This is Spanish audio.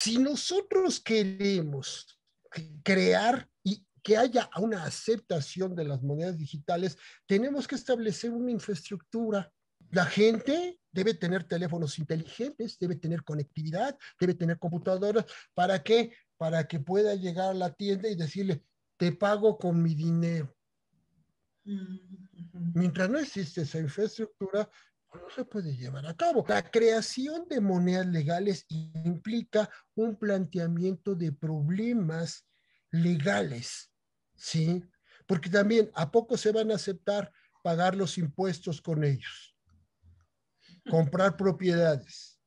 Si nosotros queremos crear y que haya una aceptación de las monedas digitales, tenemos que establecer una infraestructura. La gente debe tener teléfonos inteligentes, debe tener conectividad, debe tener computadoras. ¿Para qué? Para que pueda llegar a la tienda y decirle, te pago con mi dinero. Mm, Mientras no existe esa infraestructura, no se puede llevar a cabo. La creación de monedas legales implica un planteamiento de problemas legales, ¿sí? Porque también, ¿a poco se van a aceptar pagar los impuestos con ellos? Comprar propiedades,